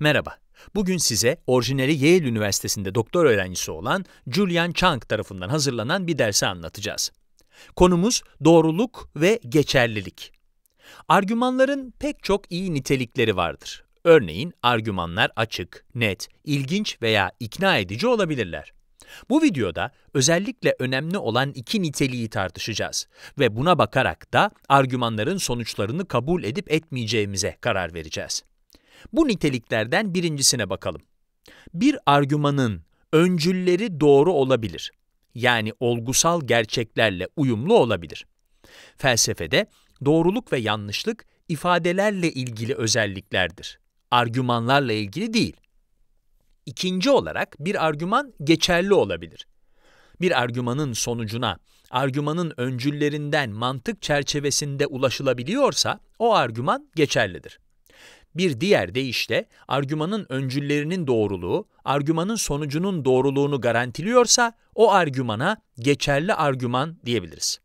Merhaba. Bugün size orijinali Yale Üniversitesi'nde doktor öğrencisi olan Julian Chang tarafından hazırlanan bir dersi anlatacağız. Konumuz doğruluk ve geçerlilik. Argümanların pek çok iyi nitelikleri vardır. Örneğin argümanlar açık, net, ilginç veya ikna edici olabilirler. Bu videoda özellikle önemli olan iki niteliği tartışacağız ve buna bakarak da argümanların sonuçlarını kabul edip etmeyeceğimize karar vereceğiz. Bu niteliklerden birincisine bakalım. Bir argümanın öncülleri doğru olabilir. Yani olgusal gerçeklerle uyumlu olabilir. Felsefede doğruluk ve yanlışlık ifadelerle ilgili özelliklerdir. Argümanlarla ilgili değil. İkinci olarak bir argüman geçerli olabilir. Bir argümanın sonucuna, argümanın öncüllerinden mantık çerçevesinde ulaşılabiliyorsa o argüman geçerlidir. Bir diğer deyişle argümanın öncüllerinin doğruluğu, argümanın sonucunun doğruluğunu garantiliyorsa o argümana geçerli argüman diyebiliriz.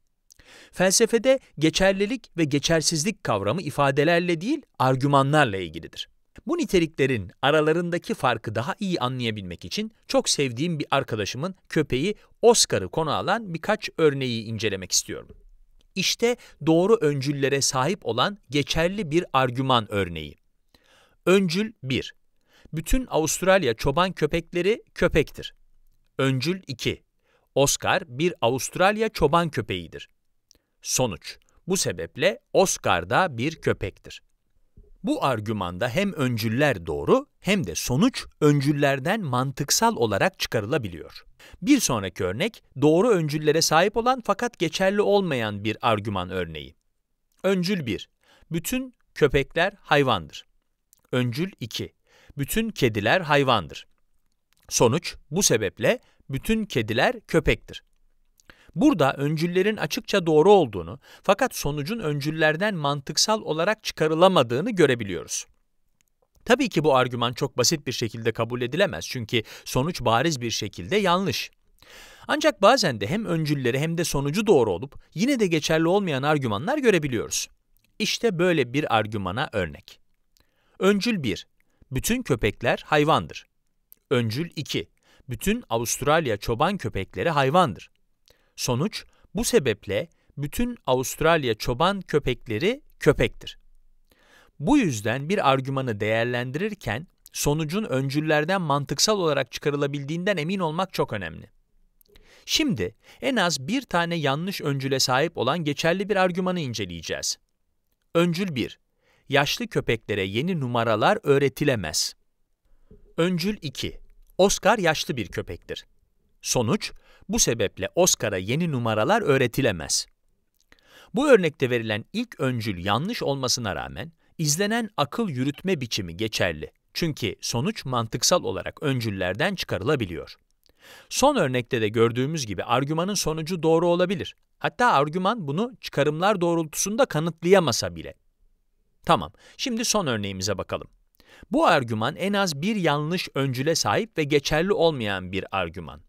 Felsefede geçerlilik ve geçersizlik kavramı ifadelerle değil, argümanlarla ilgilidir. Bu niteliklerin aralarındaki farkı daha iyi anlayabilmek için çok sevdiğim bir arkadaşımın köpeği Oscar'ı konu alan birkaç örneği incelemek istiyorum. İşte doğru öncüllere sahip olan geçerli bir argüman örneği. Öncül 1. Bütün Avustralya çoban köpekleri köpektir. Öncül 2. Oscar bir Avustralya çoban köpeğidir. Sonuç. Bu sebeple Oscar da bir köpektir. Bu argümanda hem öncüller doğru hem de sonuç öncüllerden mantıksal olarak çıkarılabiliyor. Bir sonraki örnek doğru öncüllere sahip olan fakat geçerli olmayan bir argüman örneği. Öncül 1. Bütün köpekler hayvandır. Öncül 2. Bütün kediler hayvandır. Sonuç, bu sebeple bütün kediler köpektir. Burada öncüllerin açıkça doğru olduğunu fakat sonucun öncüllerden mantıksal olarak çıkarılamadığını görebiliyoruz. Tabii ki bu argüman çok basit bir şekilde kabul edilemez çünkü sonuç bariz bir şekilde yanlış. Ancak bazen de hem öncülleri hem de sonucu doğru olup yine de geçerli olmayan argümanlar görebiliyoruz. İşte böyle bir argümana örnek. Öncül 1. Bütün köpekler hayvandır. Öncül 2. Bütün Avustralya çoban köpekleri hayvandır. Sonuç, bu sebeple bütün Avustralya çoban köpekleri köpektir. Bu yüzden bir argümanı değerlendirirken sonucun öncüllerden mantıksal olarak çıkarılabildiğinden emin olmak çok önemli. Şimdi en az bir tane yanlış öncüle sahip olan geçerli bir argümanı inceleyeceğiz. Öncül 1 yaşlı köpeklere yeni numaralar öğretilemez. Öncül 2. Oscar yaşlı bir köpektir. Sonuç, bu sebeple Oscar'a yeni numaralar öğretilemez. Bu örnekte verilen ilk öncül yanlış olmasına rağmen, izlenen akıl yürütme biçimi geçerli. Çünkü sonuç mantıksal olarak öncüllerden çıkarılabiliyor. Son örnekte de gördüğümüz gibi argümanın sonucu doğru olabilir. Hatta argüman bunu çıkarımlar doğrultusunda kanıtlayamasa bile. Tamam, şimdi son örneğimize bakalım. Bu argüman en az bir yanlış öncüle sahip ve geçerli olmayan bir argüman.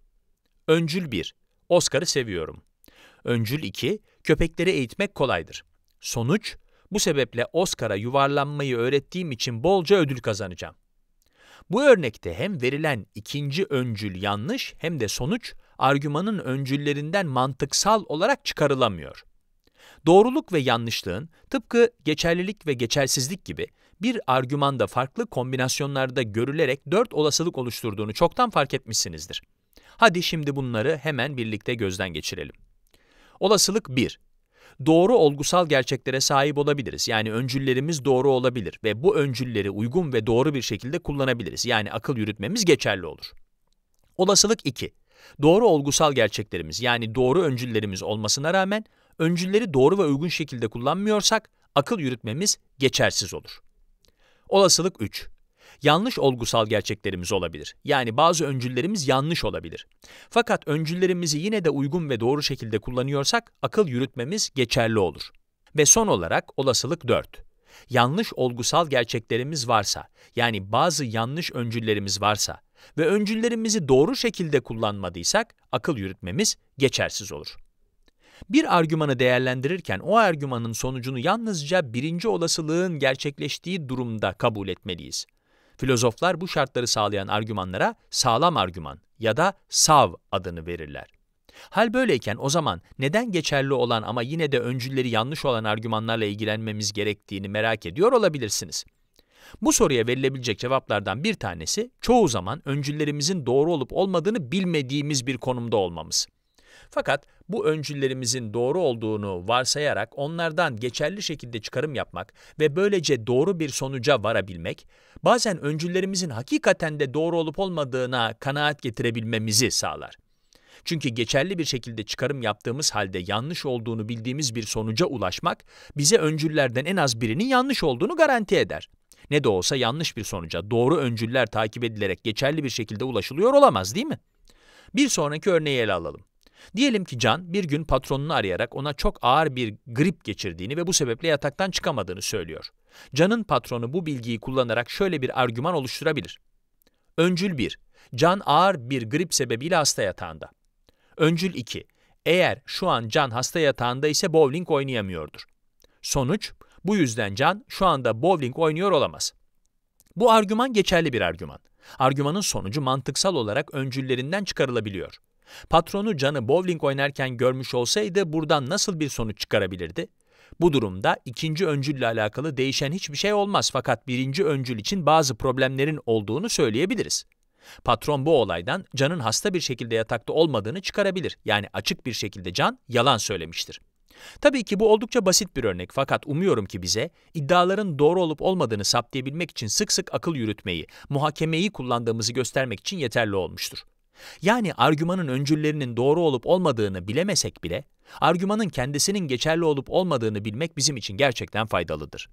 Öncül 1, Oscar'ı seviyorum. Öncül 2, köpekleri eğitmek kolaydır. Sonuç, bu sebeple Oscar'a yuvarlanmayı öğrettiğim için bolca ödül kazanacağım. Bu örnekte hem verilen ikinci öncül yanlış hem de sonuç, argümanın öncüllerinden mantıksal olarak çıkarılamıyor. Doğruluk ve yanlışlığın tıpkı geçerlilik ve geçersizlik gibi bir argümanda farklı kombinasyonlarda görülerek dört olasılık oluşturduğunu çoktan fark etmişsinizdir. Hadi şimdi bunları hemen birlikte gözden geçirelim. Olasılık 1. Doğru olgusal gerçeklere sahip olabiliriz. Yani öncüllerimiz doğru olabilir ve bu öncülleri uygun ve doğru bir şekilde kullanabiliriz. Yani akıl yürütmemiz geçerli olur. Olasılık 2. Doğru olgusal gerçeklerimiz yani doğru öncüllerimiz olmasına rağmen öncülleri doğru ve uygun şekilde kullanmıyorsak akıl yürütmemiz geçersiz olur. Olasılık 3. Yanlış olgusal gerçeklerimiz olabilir. Yani bazı öncüllerimiz yanlış olabilir. Fakat öncüllerimizi yine de uygun ve doğru şekilde kullanıyorsak akıl yürütmemiz geçerli olur. Ve son olarak olasılık 4. Yanlış olgusal gerçeklerimiz varsa, yani bazı yanlış öncüllerimiz varsa ve öncüllerimizi doğru şekilde kullanmadıysak akıl yürütmemiz geçersiz olur. Bir argümanı değerlendirirken o argümanın sonucunu yalnızca birinci olasılığın gerçekleştiği durumda kabul etmeliyiz. Filozoflar bu şartları sağlayan argümanlara sağlam argüman ya da sav adını verirler. Hal böyleyken o zaman neden geçerli olan ama yine de öncülleri yanlış olan argümanlarla ilgilenmemiz gerektiğini merak ediyor olabilirsiniz. Bu soruya verilebilecek cevaplardan bir tanesi çoğu zaman öncüllerimizin doğru olup olmadığını bilmediğimiz bir konumda olmamız. Fakat bu öncüllerimizin doğru olduğunu varsayarak onlardan geçerli şekilde çıkarım yapmak ve böylece doğru bir sonuca varabilmek, bazen öncüllerimizin hakikaten de doğru olup olmadığına kanaat getirebilmemizi sağlar. Çünkü geçerli bir şekilde çıkarım yaptığımız halde yanlış olduğunu bildiğimiz bir sonuca ulaşmak, bize öncüllerden en az birinin yanlış olduğunu garanti eder. Ne de olsa yanlış bir sonuca doğru öncüller takip edilerek geçerli bir şekilde ulaşılıyor olamaz değil mi? Bir sonraki örneği ele alalım. Diyelim ki Can bir gün patronunu arayarak ona çok ağır bir grip geçirdiğini ve bu sebeple yataktan çıkamadığını söylüyor. Can'ın patronu bu bilgiyi kullanarak şöyle bir argüman oluşturabilir. Öncül 1. Can ağır bir grip sebebiyle hasta yatağında. Öncül 2. Eğer şu an Can hasta yatağında ise bowling oynayamıyordur. Sonuç, bu yüzden Can şu anda bowling oynuyor olamaz. Bu argüman geçerli bir argüman. Argümanın sonucu mantıksal olarak öncüllerinden çıkarılabiliyor. Patronu Can'ı bowling oynarken görmüş olsaydı buradan nasıl bir sonuç çıkarabilirdi? Bu durumda ikinci öncülle alakalı değişen hiçbir şey olmaz fakat birinci öncül için bazı problemlerin olduğunu söyleyebiliriz. Patron bu olaydan Can'ın hasta bir şekilde yatakta olmadığını çıkarabilir. Yani açık bir şekilde Can yalan söylemiştir. Tabii ki bu oldukça basit bir örnek fakat umuyorum ki bize iddiaların doğru olup olmadığını saptayabilmek için sık sık akıl yürütmeyi, muhakemeyi kullandığımızı göstermek için yeterli olmuştur. Yani argümanın öncüllerinin doğru olup olmadığını bilemesek bile, argümanın kendisinin geçerli olup olmadığını bilmek bizim için gerçekten faydalıdır.